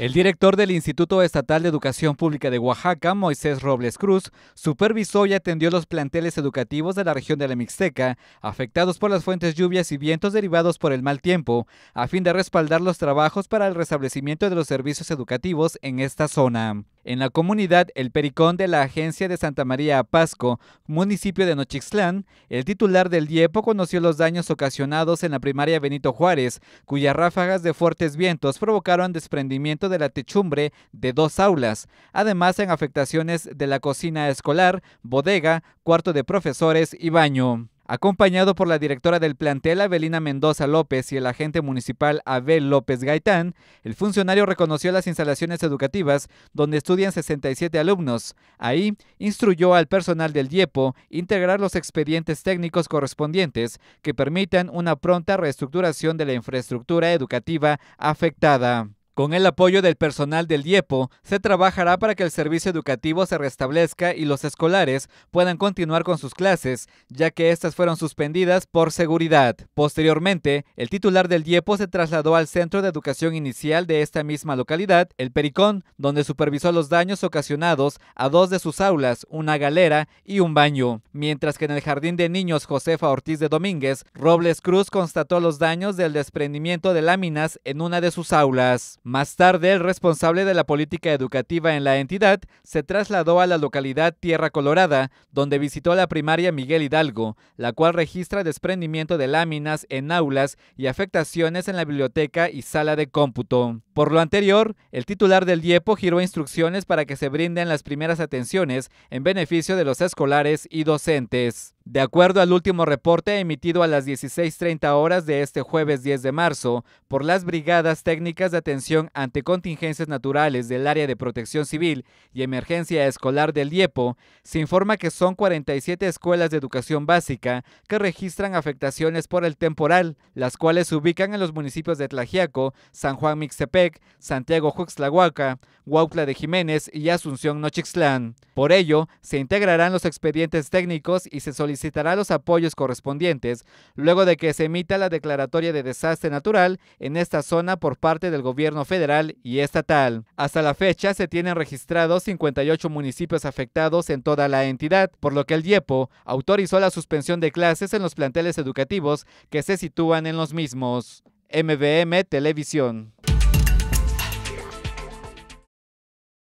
El director del Instituto Estatal de Educación Pública de Oaxaca, Moisés Robles Cruz, supervisó y atendió los planteles educativos de la región de la Mixteca, afectados por las fuentes lluvias y vientos derivados por el mal tiempo, a fin de respaldar los trabajos para el restablecimiento de los servicios educativos en esta zona. En la comunidad El Pericón de la Agencia de Santa María Apasco, municipio de Nochixtlán, el titular del DIEPO conoció los daños ocasionados en la primaria Benito Juárez, cuyas ráfagas de fuertes vientos provocaron desprendimiento de la techumbre de dos aulas, además en afectaciones de la cocina escolar, bodega, cuarto de profesores y baño acompañado por la directora del plantel Avelina Mendoza López y el agente municipal Abel López Gaitán, el funcionario reconoció las instalaciones educativas donde estudian 67 alumnos. Ahí instruyó al personal del DIEPO integrar los expedientes técnicos correspondientes que permitan una pronta reestructuración de la infraestructura educativa afectada. Con el apoyo del personal del DIEPO, se trabajará para que el servicio educativo se restablezca y los escolares puedan continuar con sus clases, ya que estas fueron suspendidas por seguridad. Posteriormente, el titular del DIEPO se trasladó al Centro de Educación Inicial de esta misma localidad, El Pericón, donde supervisó los daños ocasionados a dos de sus aulas, una galera y un baño. Mientras que en el Jardín de Niños Josefa Ortiz de Domínguez, Robles Cruz constató los daños del desprendimiento de láminas en una de sus aulas. Más tarde, el responsable de la política educativa en la entidad se trasladó a la localidad Tierra Colorada, donde visitó la primaria Miguel Hidalgo, la cual registra desprendimiento de láminas en aulas y afectaciones en la biblioteca y sala de cómputo. Por lo anterior, el titular del DIEPO giró instrucciones para que se brinden las primeras atenciones en beneficio de los escolares y docentes. De acuerdo al último reporte emitido a las 16.30 horas de este jueves 10 de marzo por las Brigadas Técnicas de Atención ante Contingencias Naturales del Área de Protección Civil y Emergencia Escolar del Diepo, se informa que son 47 escuelas de educación básica que registran afectaciones por el temporal, las cuales se ubican en los municipios de Tlajiaco, San Juan Mixtepec, Santiago Juxtlahuaca, Huautla de Jiménez y Asunción Nochixtlán. Por ello, se integrarán los expedientes técnicos y se necesitará los apoyos correspondientes luego de que se emita la declaratoria de desastre natural en esta zona por parte del gobierno federal y estatal. Hasta la fecha se tienen registrados 58 municipios afectados en toda la entidad, por lo que el DIEPO autorizó la suspensión de clases en los planteles educativos que se sitúan en los mismos. MBM Televisión.